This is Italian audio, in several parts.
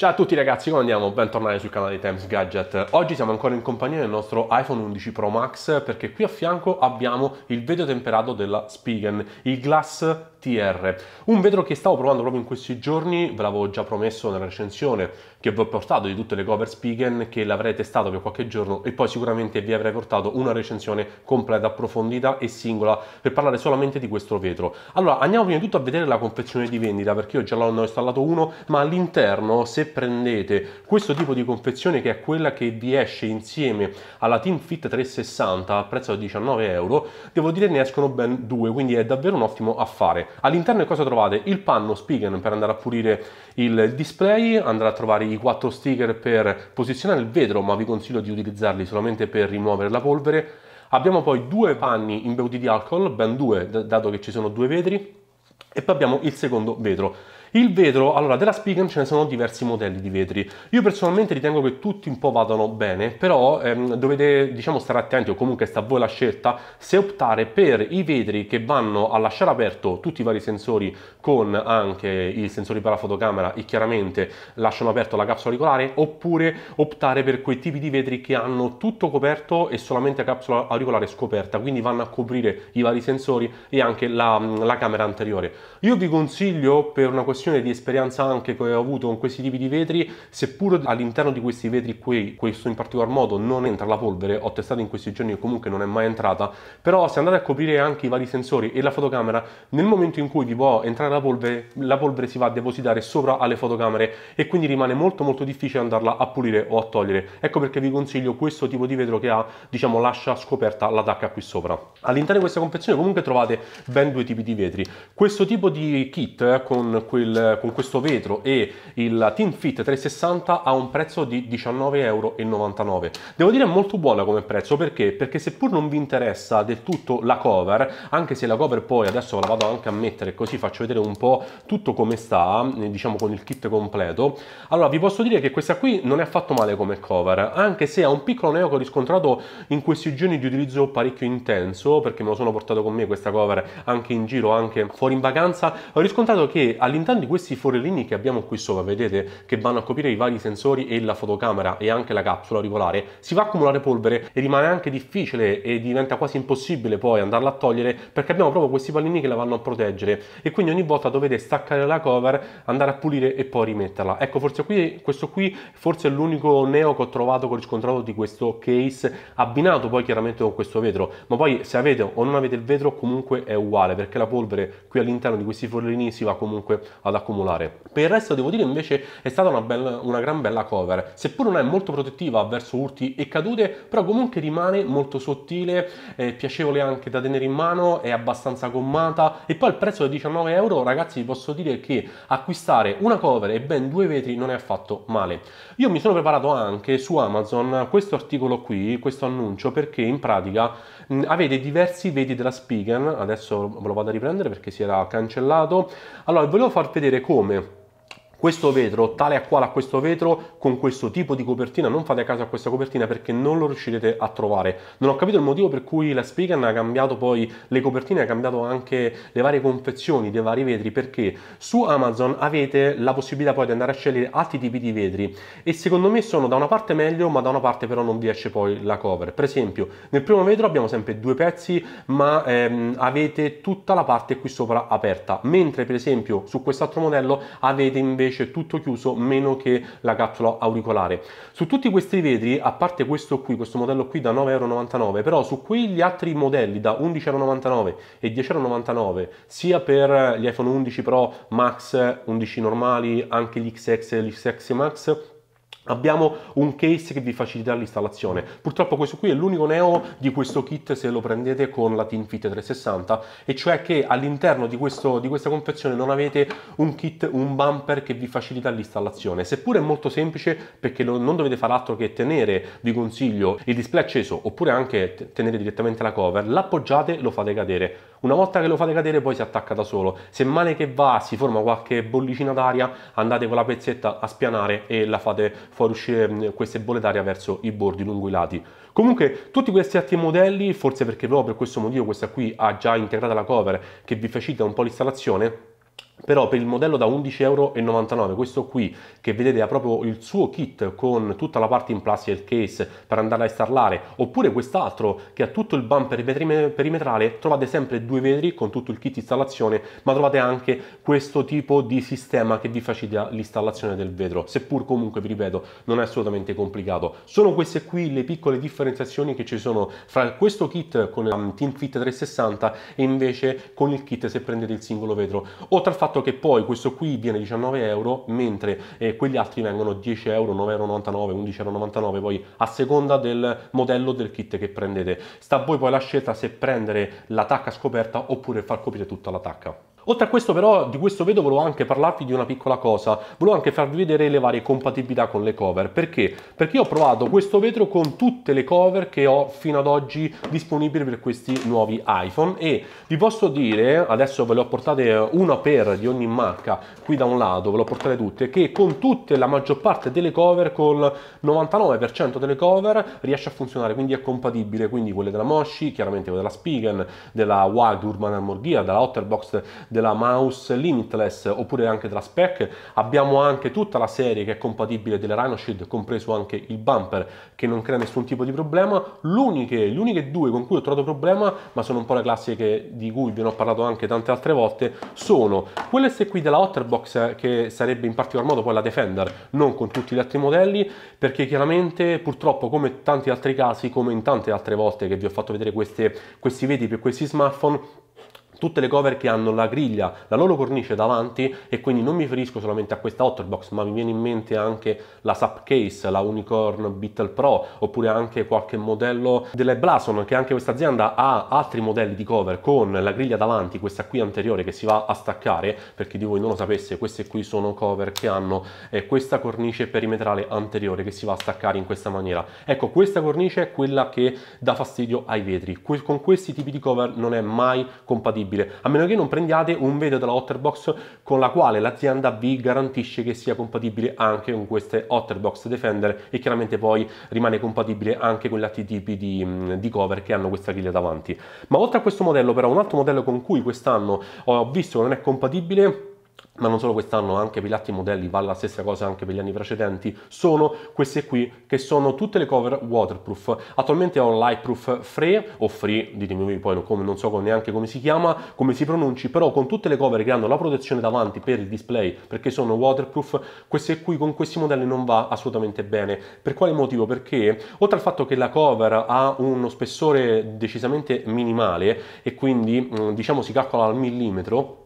Ciao a tutti ragazzi, come andiamo? Bentornati sul canale di Times Gadget. Oggi siamo ancora in compagnia del nostro iPhone 11 Pro Max perché qui a fianco abbiamo il vetro temperato della Spigen, il Glass TR. Un vetro che stavo provando proprio in questi giorni, ve l'avevo già promesso nella recensione che vi ho portato di tutte le cover Spigen che l'avrei testato per qualche giorno e poi sicuramente vi avrei portato una recensione completa, approfondita e singola per parlare solamente di questo vetro. Allora andiamo prima di tutto a vedere la confezione di vendita perché io già l'ho installato uno ma all'interno se prendete questo tipo di confezione che è quella che vi esce insieme alla Team Fit 360 al prezzo di 19 euro devo dire ne escono ben due quindi è davvero un ottimo affare. All'interno cosa trovate? Il panno Spigen per andare a pulire il display, andare a trovare i quattro sticker per posizionare il vetro, ma vi consiglio di utilizzarli solamente per rimuovere la polvere. Abbiamo poi due panni imbeuti di alcol, ben due, dato che ci sono due vetri, e poi abbiamo il secondo vetro. Il vetro, allora, della Spigen ce ne sono diversi modelli di vetri. Io personalmente ritengo che tutti un po' vadano bene, però ehm, dovete, diciamo, stare attenti o comunque sta a voi la scelta se optare per i vetri che vanno a lasciare aperto tutti i vari sensori con anche i sensori per la fotocamera e chiaramente lasciano aperto la capsula auricolare oppure optare per quei tipi di vetri che hanno tutto coperto e solamente la capsula auricolare scoperta, quindi vanno a coprire i vari sensori e anche la, la camera anteriore. Io vi consiglio per una questione questione di esperienza anche che ho avuto con questi tipi di vetri, seppur all'interno di questi vetri qui, questo in particolar modo non entra la polvere, ho testato in questi giorni e comunque non è mai entrata, però se andate a coprire anche i vari sensori e la fotocamera, nel momento in cui vi può entrare la polvere, la polvere si va a depositare sopra alle fotocamere e quindi rimane molto molto difficile andarla a pulire o a togliere. Ecco perché vi consiglio questo tipo di vetro che ha, diciamo, lascia scoperta la tacca qui sopra. All'interno di questa confezione comunque trovate ben due tipi di vetri. Questo tipo di kit eh, con quel il, con questo vetro e il Team Fit 360 a un prezzo di 19,99 euro. Devo dire molto buona come prezzo perché? Perché seppur non vi interessa del tutto la cover, anche se la cover poi adesso ve la vado anche a mettere così faccio vedere un po' tutto come sta, eh, diciamo con il kit completo, allora vi posso dire che questa qui non è affatto male come cover, anche se ha un piccolo neo che ho riscontrato in questi giorni di utilizzo parecchio intenso, perché me lo sono portato con me questa cover anche in giro, anche fuori in vacanza, ho riscontrato che all'interno di questi forellini che abbiamo qui sopra, vedete, che vanno a coprire i vari sensori e la fotocamera e anche la capsula auricolare, si va a accumulare polvere e rimane anche difficile e diventa quasi impossibile poi andarla a togliere perché abbiamo proprio questi pallini che la vanno a proteggere e quindi ogni volta dovete staccare la cover, andare a pulire e poi rimetterla. Ecco, forse qui, questo qui forse è l'unico neo che ho trovato che ho riscontrato di questo case, abbinato poi chiaramente con questo vetro, ma poi se avete o non avete il vetro comunque è uguale perché la polvere qui all'interno di questi forellini si va comunque a ad accumulare. Per il resto devo dire invece è stata una, bella, una gran bella cover, seppur non è molto protettiva verso urti e cadute, però comunque rimane molto sottile, eh, piacevole anche da tenere in mano, è abbastanza gommata e poi il prezzo di 19 euro ragazzi vi posso dire che acquistare una cover e ben due vetri non è affatto male. Io mi sono preparato anche su Amazon questo articolo qui, questo annuncio perché in pratica mh, avete diversi vetri della Spigen, adesso ve lo vado a riprendere perché si era cancellato, allora volevo farvi vedere come questo vetro, tale a quale a questo vetro, con questo tipo di copertina, non fate caso a questa copertina perché non lo riuscirete a trovare. Non ho capito il motivo per cui la Spigan ha cambiato poi le copertine, ha cambiato anche le varie confezioni dei vari vetri, perché su Amazon avete la possibilità poi di andare a scegliere altri tipi di vetri e secondo me sono da una parte meglio, ma da una parte però non vi esce poi la cover. Per esempio, nel primo vetro abbiamo sempre due pezzi, ma ehm, avete tutta la parte qui sopra aperta, mentre per esempio su quest'altro modello avete invece invece tutto chiuso meno che la capsula auricolare. Su tutti questi vetri, a parte questo qui, questo modello qui da 9,99 euro però su quegli altri modelli da 11,99 euro e 10,99 euro sia per gli iPhone 11 Pro Max, 11 normali, anche gli XX e gli XX Max, Abbiamo un case che vi facilita l'installazione. Purtroppo questo qui è l'unico neo di questo kit se lo prendete con la Team Fit 360 e cioè che all'interno di, di, questa confezione non avete un kit, un bumper che vi facilita l'installazione. Seppure è molto semplice perché lo, non dovete fare altro che tenere, vi consiglio, il display acceso oppure anche tenere direttamente la cover, l'appoggiate e lo fate cadere una volta che lo fate cadere poi si attacca da solo. Se male che va si forma qualche bollicina d'aria, andate con la pezzetta a spianare e la fate fuoriuscire mm, queste bolle d'aria verso i bordi lungo i lati. Comunque tutti questi altri modelli, forse perché proprio per questo motivo questa qui ha già integrata la cover che vi facilita un po' l'installazione, però per il modello da 11,99€ questo qui che vedete ha proprio il suo kit con tutta la parte in plastica il case per andare a installare oppure quest'altro che ha tutto il bumper perimetrale trovate sempre due vetri con tutto il kit installazione ma trovate anche questo tipo di sistema che vi facilita l'installazione del vetro seppur comunque vi ripeto non è assolutamente complicato sono queste qui le piccole differenziazioni che ci sono fra questo kit con la um, Fit 360 e invece con il kit se prendete il singolo vetro oltre al fatto fatto che poi questo qui viene 19 euro, mentre eh, quegli altri vengono 10 euro, 9,99 euro, 11,99 euro, poi a seconda del modello del kit che prendete. Sta a voi poi la scelta se prendere la tacca scoperta oppure far coprire tutta la tacca. Oltre a questo però, di questo video volevo anche parlarvi di una piccola cosa, volevo anche farvi vedere le varie compatibilità con le cover, perché? Perché ho provato questo vetro con tutte le cover che ho fino ad oggi disponibili per questi nuovi iPhone e vi posso dire, adesso ve le ho portate una per di ogni marca qui da un lato, ve le ho portate tutte, che con tutte, la maggior parte delle cover, col 99% delle cover riesce a funzionare, quindi è compatibile, quindi quelle della Moshi, chiaramente quelle della Spigen, della Wild Urban Armor Gear, della Otterbox della mouse Limitless oppure anche della Spec. Abbiamo anche tutta la serie che è compatibile delle Rhino Shield, compreso anche il bumper, che non crea nessun tipo di problema. L'uniche, le uniche due con cui ho trovato problema, ma sono un po' le classiche di cui vi ho parlato anche tante altre volte, sono queste qui della Otterbox, che sarebbe in particolar modo poi la Defender, non con tutti gli altri modelli, perché chiaramente purtroppo come tanti altri casi, come in tante altre volte che vi ho fatto vedere queste, questi veti per questi smartphone, tutte le cover che hanno la griglia, la loro cornice davanti e quindi non mi riferisco solamente a questa Otterbox ma mi viene in mente anche la Sub Case, la Unicorn Beetle Pro oppure anche qualche modello delle Blason che anche questa azienda ha altri modelli di cover con la griglia davanti, questa qui anteriore che si va a staccare per chi di voi non lo sapesse queste qui sono cover che hanno eh, questa cornice perimetrale anteriore che si va a staccare in questa maniera. Ecco questa cornice è quella che dà fastidio ai vetri, que con questi tipi di cover non è mai compatibile disponibile, a meno che non prendiate un vedo dalla Otterbox con la quale l'azienda vi garantisce che sia compatibile anche con queste Otterbox Defender e chiaramente poi rimane compatibile anche con gli altri tipi di, di cover che hanno questa griglia davanti. Ma oltre a questo modello però un altro modello con cui quest'anno ho visto che non è compatibile ma non solo quest'anno, anche per gli altri modelli, vale la stessa cosa anche per gli anni precedenti, sono queste qui che sono tutte le cover waterproof. Attualmente ho Lightproof Free o Free, ditemi poi come, non so neanche come si chiama, come si pronunci, però con tutte le cover che hanno la protezione davanti per il display, perché sono waterproof, queste qui con questi modelli non va assolutamente bene. Per quale motivo? Perché oltre al fatto che la cover ha uno spessore decisamente minimale e quindi mm, diciamo si calcola al millimetro,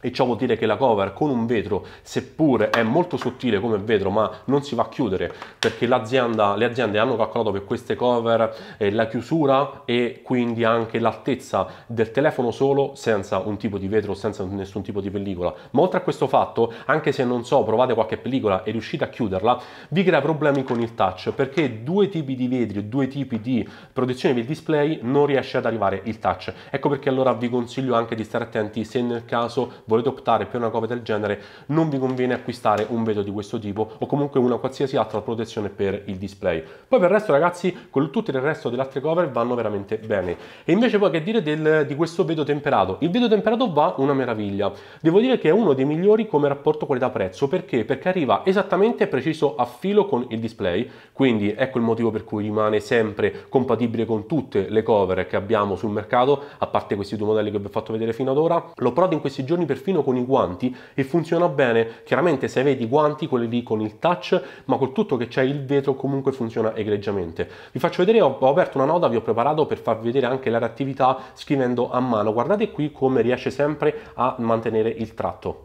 e ciò vuol dire che la cover con un vetro seppur è molto sottile come vetro ma non si va a chiudere perché le aziende hanno calcolato per queste cover eh, la chiusura e quindi anche l'altezza del telefono solo senza un tipo di vetro senza nessun tipo di pellicola ma oltre a questo fatto anche se non so provate qualche pellicola e riuscite a chiuderla vi crea problemi con il touch perché due tipi di vetri due tipi di protezione del display non riesce ad arrivare il touch ecco perché allora vi consiglio anche di stare attenti se nel caso volete optare per una cover del genere, non vi conviene acquistare un vetro di questo tipo o comunque una qualsiasi altra protezione per il display. Poi per il resto ragazzi, con tutto il resto delle altre cover vanno veramente bene. E invece poi che dire del, di questo vetro temperato? Il vetro temperato va una meraviglia. Devo dire che è uno dei migliori come rapporto qualità-prezzo. Perché? Perché arriva esattamente preciso a filo con il display, quindi ecco il motivo per cui rimane sempre compatibile con tutte le cover che abbiamo sul mercato, a parte questi due modelli che vi ho fatto vedere fino ad ora. L'ho provato in questi giorni per perfino con i guanti e funziona bene. Chiaramente se avete i guanti, quelli lì con il touch, ma col tutto che c'è il vetro comunque funziona egregiamente. Vi faccio vedere, ho, ho aperto una nota, vi ho preparato per farvi vedere anche la reattività scrivendo a mano. Guardate qui come riesce sempre a mantenere il tratto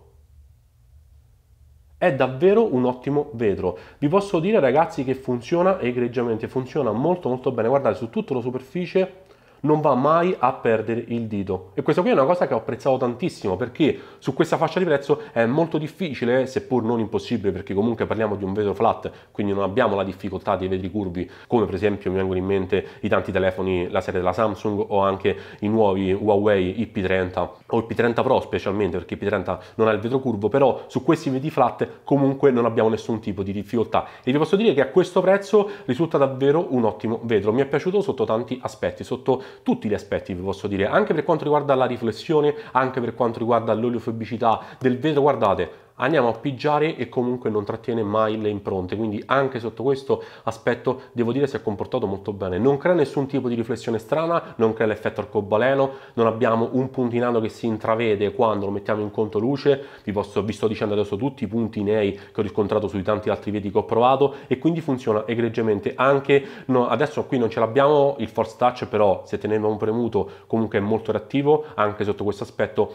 è davvero un ottimo vetro. Vi posso dire ragazzi che funziona egregiamente, funziona molto molto bene. Guardate su tutta la superficie non va mai a perdere il dito. E questa qui è una cosa che ho apprezzato tantissimo perché su questa fascia di prezzo è molto difficile, seppur non impossibile, perché comunque parliamo di un vetro flat, quindi non abbiamo la difficoltà dei vetri curvi, come per esempio mi vengono in mente i tanti telefoni, la serie della Samsung o anche i nuovi Huawei IP30 o il P30 Pro specialmente, perché il P30 non ha il vetro curvo, però su questi vetri flat comunque non abbiamo nessun tipo di difficoltà. E vi posso dire che a questo prezzo risulta davvero un ottimo vetro, mi è piaciuto sotto tanti aspetti, sotto tutti gli aspetti, vi posso dire, anche per quanto riguarda la riflessione, anche per quanto riguarda l'oleofobicità del vetro, guardate, andiamo a pigiare e comunque non trattiene mai le impronte quindi anche sotto questo aspetto devo dire si è comportato molto bene non crea nessun tipo di riflessione strana non crea l'effetto arcobaleno non abbiamo un puntinano che si intravede quando lo mettiamo in conto luce vi, posso, vi sto dicendo adesso tutti i punti nei che ho riscontrato sui tanti altri vetri che ho provato e quindi funziona egregiamente anche no, adesso qui non ce l'abbiamo il force touch però se tenevamo premuto comunque è molto reattivo anche sotto questo aspetto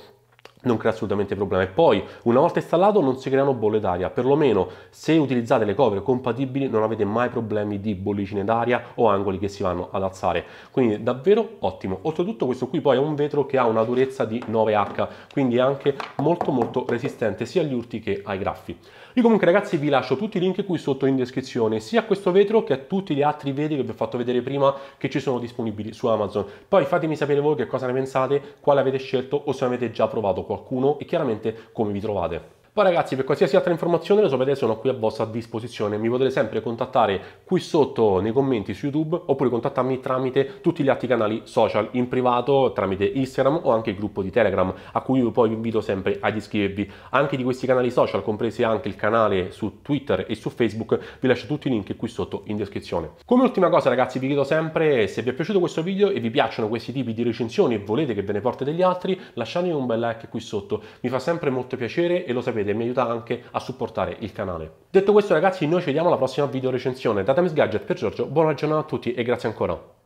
non crea assolutamente problemi. poi, una volta installato, non si creano bolle d'aria. Perlomeno, se utilizzate le cover compatibili, non avete mai problemi di bollicine d'aria o angoli che si vanno ad alzare. Quindi, davvero ottimo. Oltretutto, questo qui poi è un vetro che ha una durezza di 9H, quindi è anche molto molto resistente sia agli urti che ai graffi. Io comunque ragazzi vi lascio tutti i link qui sotto in descrizione, sia a questo vetro che a tutti gli altri vetri che vi ho fatto vedere prima che ci sono disponibili su Amazon. Poi fatemi sapere voi che cosa ne pensate, quale avete scelto o se avete già provato qualcuno e chiaramente come vi trovate. Poi ragazzi per qualsiasi altra informazione lo sapete sono qui a vostra disposizione, mi potete sempre contattare qui sotto nei commenti su YouTube oppure contattarmi tramite tutti gli altri canali social in privato, tramite Instagram o anche il gruppo di Telegram a cui io poi vi invito sempre ad iscrivervi. Anche di questi canali social, compresi anche il canale su Twitter e su Facebook, vi lascio tutti i link qui sotto in descrizione. Come ultima cosa ragazzi vi chiedo sempre se vi è piaciuto questo video e vi piacciono questi tipi di recensioni e volete che ve ne porti degli altri, lasciatemi un bel like qui sotto, mi fa sempre molto piacere e lo sapete sapete mi aiuta anche a supportare il canale. Detto questo ragazzi, noi ci vediamo alla prossima video recensione. Da Times Gadget per Giorgio, buona giornata a tutti e grazie ancora.